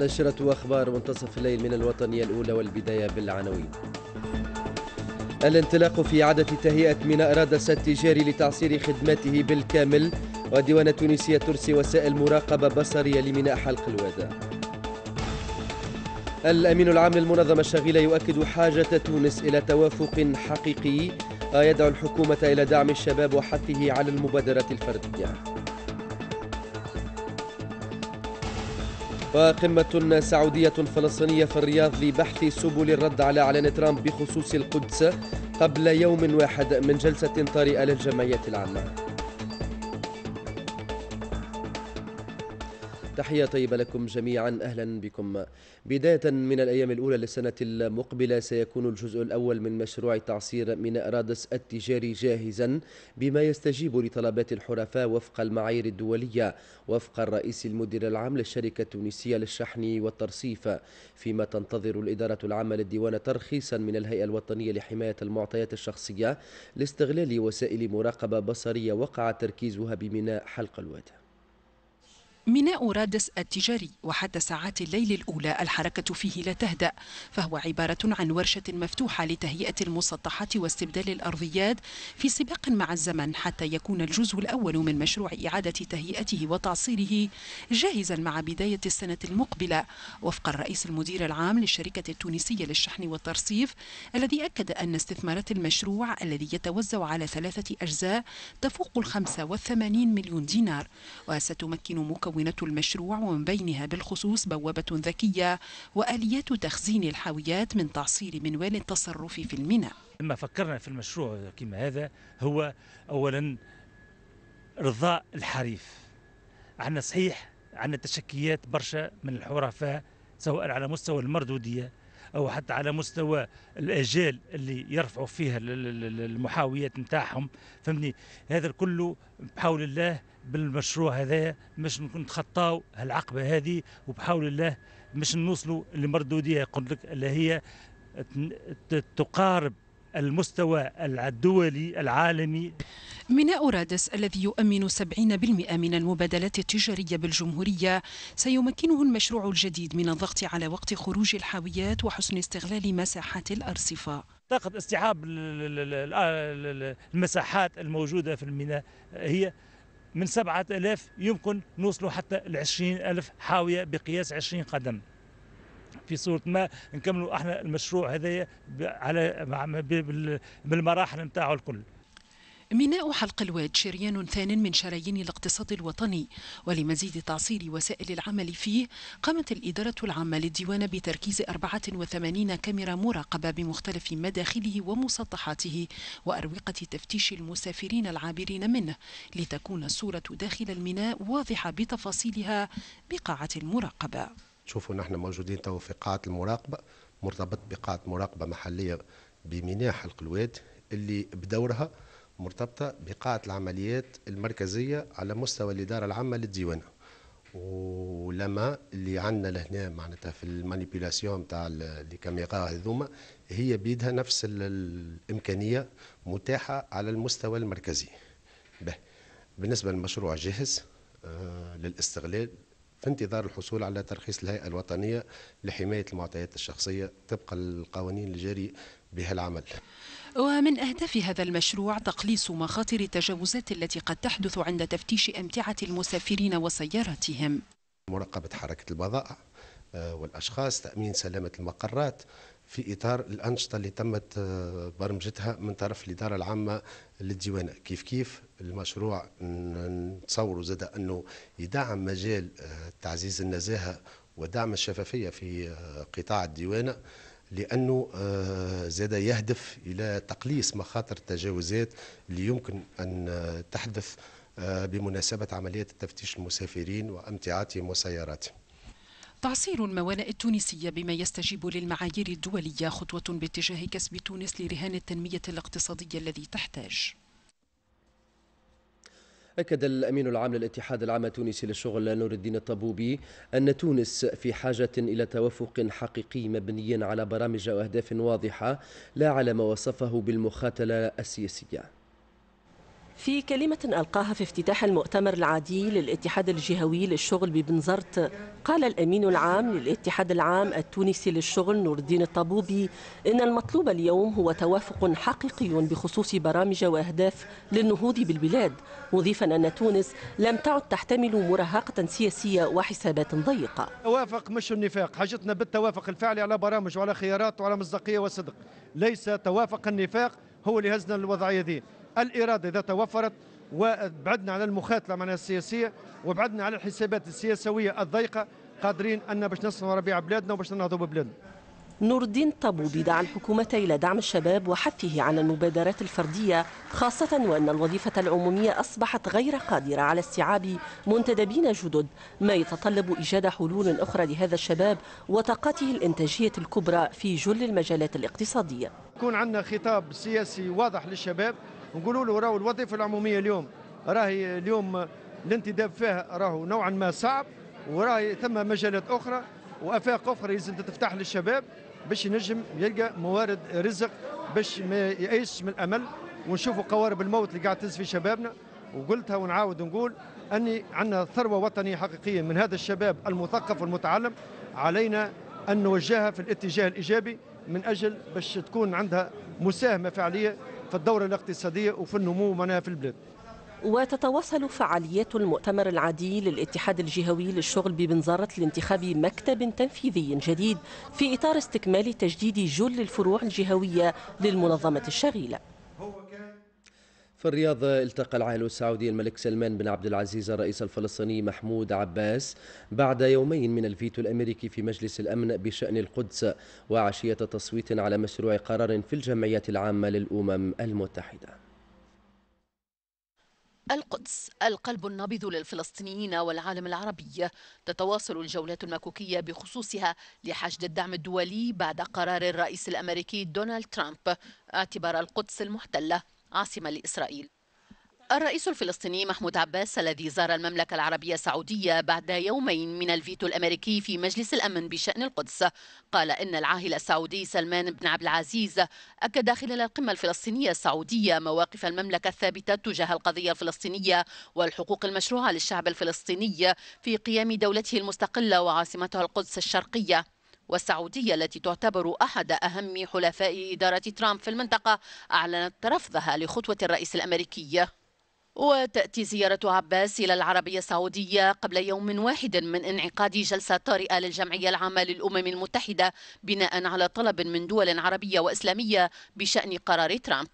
نشرة أخبار منتصف الليل من الوطنية الأولى والبداية بالعناوين الانطلاق في إعادة تهيئة ميناء رادس التجاري لتعصير خدماته بالكامل وديوان تونسية ترسي وسائل مراقبة بصرية لميناء حلق الوادة الأمين العام للمنظمة الشغيلة يؤكد حاجة تونس إلى توافق حقيقي ويدعو الحكومة إلى دعم الشباب وحثه على المبادرة الفردية وقمة سعودية فلسطينية في الرياض لبحث سبل الرد على إعلان ترامب بخصوص القدس قبل يوم واحد من جلسة طارئة للجمعية العامة تحية طيبة لكم جميعا أهلا بكم بداية من الأيام الأولى للسنة المقبلة سيكون الجزء الأول من مشروع تعصير ميناء رادس التجاري جاهزا بما يستجيب لطلبات الحرفاء وفق المعايير الدولية وفق الرئيس المدير العام للشركة التونسية للشحن والترصيف فيما تنتظر الإدارة العامة للديوان ترخيصا من الهيئة الوطنية لحماية المعطيات الشخصية لاستغلال وسائل مراقبة بصرية وقع تركيزها بميناء حلق الوادي ميناء رادس التجاري وحتى ساعات الليل الأولى الحركة فيه لا تهدأ فهو عبارة عن ورشة مفتوحة لتهيئة المسطحات واستبدال الأرضيات في سباق مع الزمن حتى يكون الجزء الأول من مشروع إعادة تهيئته وتعصيره جاهزا مع بداية السنة المقبلة وفق الرئيس المدير العام للشركة التونسية للشحن والترصيف الذي أكد أن استثمارات المشروع الذي يتوزع على ثلاثة أجزاء تفوق الخمسة والثمانين مليون دينار وستمكن مكون مكونة المشروع ومن بينها بالخصوص بوابة ذكية وآليات تخزين الحاويات من تعصير منوال التصرف في الميناء لما فكرنا في المشروع كما هذا هو أولا رضاء الحريف عندنا صحيح عندنا تشكيات برشا من الحرفاء سواء على مستوى المردودية او حتى على مستوى الاجيال اللي يرفعوا فيها المحاويات نتاعهم فهمني هذا كله بحول الله بالمشروع هذا مش نتخطاو هالعقبه هذه وبحول الله مش نوصلوا لمردوديه قلت لك اللي هي تقارب المستوى الدولي العالمي ميناء رادس الذي يؤمن 70% من المبادلات التجارية بالجمهورية سيمكنه المشروع الجديد من الضغط على وقت خروج الحاويات وحسن استغلال مساحات الأرصفة طاقة استيعاب المساحات الموجودة في الميناء هي من 7000 يمكن نوصلوا حتى ل 20000 حاوية بقياس 20 قدم في صوره ما نكملوا احنا المشروع هذايا على بالمراحل نتاعو الكل ميناء حلق الواد شريان ثان من شرايين الاقتصاد الوطني ولمزيد تعصير وسائل العمل فيه قامت الإدارة العامة للديوان بتركيز 84 كاميرا مراقبة بمختلف مداخله ومسطحاته وأروقة تفتيش المسافرين العابرين منه لتكون الصورة داخل الميناء واضحة بتفاصيلها بقاعة المراقبة تشوفوا نحن موجودين تو في قاعة المراقبة مرتبط بقاعة مراقبة محلية بميناء حلق الواد اللي بدورها مرتبطة بقاعة العمليات المركزية على مستوى الإدارة العامة للديوانة ولما اللي عندنا لهنا معناتها في المانيبيلاسيون تاع الكاميرا هذوما هي بيدها نفس الامكانيه متاحه على المستوى المركزي به بالنسبه للمشروع جاهز آه، للاستغلال في انتظار الحصول على ترخيص الهيئة الوطنية لحماية المعطيات الشخصية طبق القوانين الجارية بهالعمل ومن أهداف هذا المشروع تقليص مخاطر التجاوزات التي قد تحدث عند تفتيش أمتعة المسافرين وسياراتهم مراقبة حركة البضائع آه، والأشخاص تأمين سلامة المقرات في اطار الانشطه اللي تمت آه، برمجتها من طرف الاداره العامه للديوانه كيف كيف المشروع نتصوروا زاد انه يدعم مجال آه، تعزيز النزاهه ودعم الشفافيه في آه، قطاع الديوانه لانه زاد يهدف الى تقليص مخاطر التجاوزات اللي يمكن ان تحدث بمناسبه عمليات تفتيش المسافرين وامتعاتهم وسياراتهم تعصير الموانئ التونسية بما يستجيب للمعايير الدولية خطوة باتجاه كسب تونس لرهان التنمية الاقتصادية الذي تحتاج أكد الأمين العام للاتحاد العام التونسي للشغل نور الدين الطبوبي أن تونس في حاجة إلى توافق حقيقي مبني على برامج وأهداف واضحة لا على ما وصفه بالمخاتلة السياسية في كلمة ألقاها في افتتاح المؤتمر العادي للاتحاد الجهوي للشغل ببنزرت قال الأمين العام للاتحاد العام التونسي للشغل نور الدين الطابوبي إن المطلوب اليوم هو توافق حقيقي بخصوص برامج وأهداف للنهوض بالبلاد مضيفا أن تونس لم تعد تحتمل مراهقة سياسية وحسابات ضيقة توافق مش النفاق حاجتنا بالتوافق الفعلي على برامج وعلى خيارات وعلى مصداقية وصدق ليس توافق النفاق هو اللي هزنا الوضعية دي الإرادة إذا توفرت وبعدنا عن المخاتلة معناها السياسية وبعدنا على الحسابات السياسوية الضيقة قادرين أن باش نصنعوا ربيع بلادنا وباش ننهضوا ببلادنا نور الدين طبوبي دعا الحكومة إلى دعم الشباب وحثه على المبادرات الفردية خاصة وأن الوظيفة العمومية أصبحت غير قادرة على استيعاب منتدبين جدد ما يتطلب إيجاد حلول أخرى لهذا الشباب وطاقته الإنتاجية الكبرى في جل المجالات الاقتصادية يكون عندنا خطاب سياسي واضح للشباب نقولوا له راهو الوظيفه العموميه اليوم راهي اليوم الانتداب فيها راهو نوعا ما صعب وراهي ثم مجالات اخرى وافاق اخرى لازم تتفتح للشباب باش ينجم يلقى موارد رزق باش ما يعيش من الامل ونشوفوا قوارب الموت اللي قاعد تهز في شبابنا وقلتها ونعاود نقول اني عندنا ثروه وطنيه حقيقيه من هذا الشباب المثقف والمتعلم علينا ان نوجهها في الاتجاه الايجابي من اجل باش تكون عندها مساهمه فعليه في الدوره الاقتصاديه وفي النمو معناها في البلاد وتتواصل فعاليات المؤتمر العادي للاتحاد الجهوي للشغل ببنزارة لانتخاب مكتب تنفيذي جديد في إطار استكمال تجديد جل الفروع الجهوية للمنظمة الشغيلة في الرياض التقى العاهل السعودي الملك سلمان بن عبد العزيز الرئيس الفلسطيني محمود عباس بعد يومين من الفيتو الامريكي في مجلس الامن بشان القدس وعشيه تصويت على مشروع قرار في الجمعيه العامه للامم المتحده. القدس القلب النابض للفلسطينيين والعالم العربي تتواصل الجولات المكوكية بخصوصها لحشد الدعم الدولي بعد قرار الرئيس الأمريكي دونالد ترامب اعتبار القدس المحتلة عاصمة لإسرائيل الرئيس الفلسطيني محمود عباس الذي زار المملكة العربية السعودية بعد يومين من الفيتو الأمريكي في مجلس الأمن بشأن القدس قال إن العاهل السعودي سلمان بن عبد العزيز أكد خلال القمة الفلسطينية السعودية مواقف المملكة الثابتة تجاه القضية الفلسطينية والحقوق المشروعة للشعب الفلسطيني في قيام دولته المستقلة وعاصمتها القدس الشرقية والسعودية التي تعتبر أحد أهم حلفاء إدارة ترامب في المنطقة أعلنت رفضها لخطوة الرئيس الأمريكي وتأتي زيارة عباس إلى العربية السعودية قبل يوم واحد من انعقاد جلسة طارئة للجمعية العامة للأمم المتحدة بناء على طلب من دول عربية وإسلامية بشأن قرار ترامب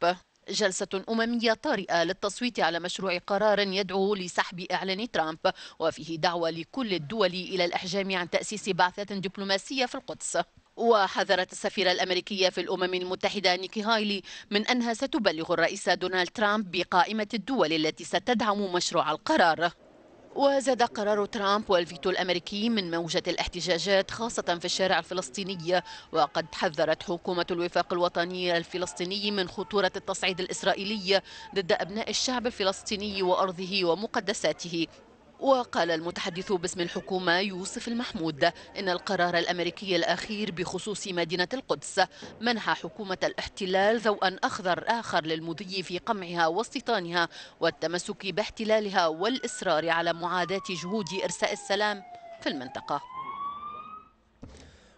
جلسة أممية طارئة للتصويت على مشروع قرار يدعو لسحب إعلان ترامب وفيه دعوة لكل الدول إلى الإحجام عن تأسيس بعثة دبلوماسية في القدس وحذرت السفيرة الأمريكية في الأمم المتحدة نيكي هايلي من أنها ستبلغ الرئيس دونالد ترامب بقائمة الدول التي ستدعم مشروع القرار وزاد قرار ترامب والفيتو الأمريكي من موجة الاحتجاجات خاصة في الشارع الفلسطيني وقد حذرت حكومة الوفاق الوطني الفلسطيني من خطورة التصعيد الإسرائيلي ضد أبناء الشعب الفلسطيني وأرضه ومقدساته وقال المتحدث باسم الحكومة يوسف المحمود إن القرار الأمريكي الأخير بخصوص مدينة القدس منح حكومة الاحتلال ذوءا أخضر آخر للمضي في قمعها واستيطانها والتمسك باحتلالها والإصرار على معاداة جهود إرساء السلام في المنطقة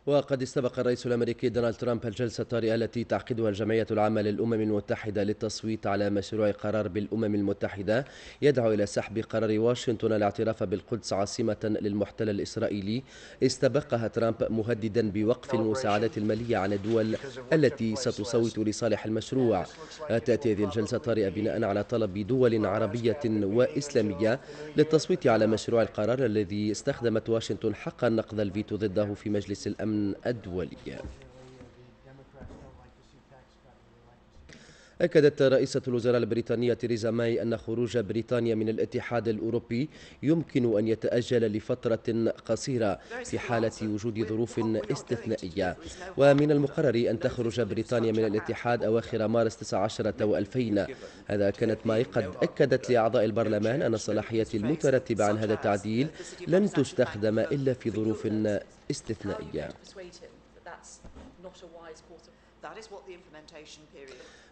وقد استبق الرئيس الأمريكي دونالد ترامب الجلسة التي تعقدها الجمعية العامة للأمم المتحدة للتصويت على مشروع قرار بالأمم المتحدة يدعو إلى سحب قرار واشنطن الاعتراف بالقدس عاصمة للمحتل الإسرائيلي استبقها ترامب مهددا بوقف المساعدات المالية على الدول التي ستصوت لصالح المشروع تأتي هذه الجلسة الطارئة بناء على طلب دول عربية وإسلامية للتصويت على مشروع القرار الذي استخدمت واشنطن حق نقض الفيتو ضده في مجلس الأمن الدولية أكدت رئيسة الوزراء البريطانية تيريزا ماي أن خروج بريطانيا من الاتحاد الأوروبي يمكن أن يتأجل لفترة قصيرة في حالة وجود ظروف استثنائية ومن المقرر أن تخرج بريطانيا من الاتحاد أواخر مارس 19 و2000 هذا كانت ماي قد أكدت لأعضاء البرلمان أن الصلاحيات المترتبة عن هذا التعديل لن تستخدم إلا في ظروف استثنائية.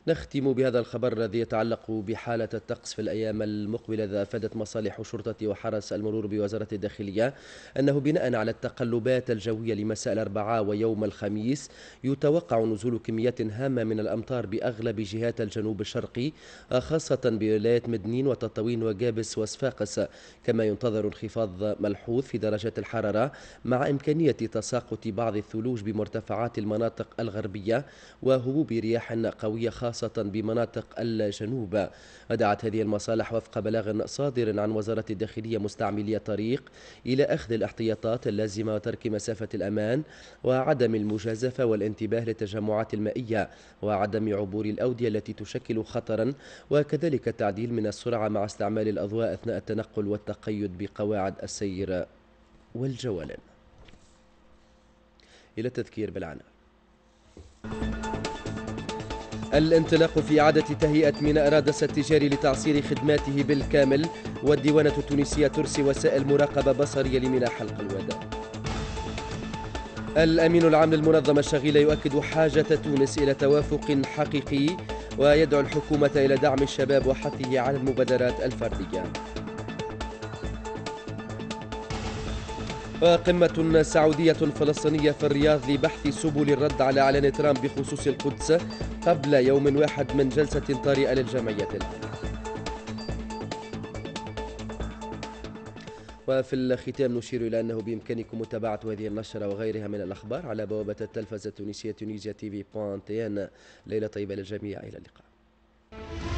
نختم بهذا الخبر الذي يتعلق بحالة الطقس في الأيام المقبلة إذا أفادت مصالح شرطة وحرس المرور بوزارة الداخلية أنه بناء على التقلبات الجوية لمساء الأربعاء ويوم الخميس يتوقع نزول كميات هامة من الأمطار بأغلب جهات الجنوب الشرقي خاصة بولايات مدنين وتطاوين وجابس وصفاقس كما ينتظر انخفاض ملحوظ في درجات الحرارة مع إمكانية تساقط بعض الثلوج بمرتفعات المناطق الغربية وهبوب رياح قوية خاصة خاصة بمناطق الجنوب ودعت هذه المصالح وفق بلاغ صادر عن وزارة الداخلية مستعملية طريق إلى أخذ الاحتياطات اللازمة وترك مسافة الأمان وعدم المجازفة والانتباه للتجمعات المائية وعدم عبور الأودية التي تشكل خطرا وكذلك التعديل من السرعة مع استعمال الأضواء أثناء التنقل والتقيد بقواعد السير والجولان إلى التذكير بالعناء الانطلاق في عادة تهيئة ميناء رادس التجاري لتعصير خدماته بالكامل والديوانة التونسية ترسي وسائل مراقبة بصرية لميناء حلق الوداع الأمين العام للمنظمة الشغيلة يؤكد حاجة تونس إلى توافق حقيقي ويدعو الحكومة إلى دعم الشباب وحثه على المبادرات الفردية قمة سعودية فلسطينية في الرياض لبحث سبل الرد على إعلان ترامب بخصوص القدس قبل يوم واحد من جلسة طارئة للجمعية وفي الختام نشير إلى أنه بإمكانكم متابعة هذه النشرة وغيرها من الأخبار على بوابة التلفزة التونسية تونيزيا تي في بوان تيان ليلة طيبة للجميع إلى اللقاء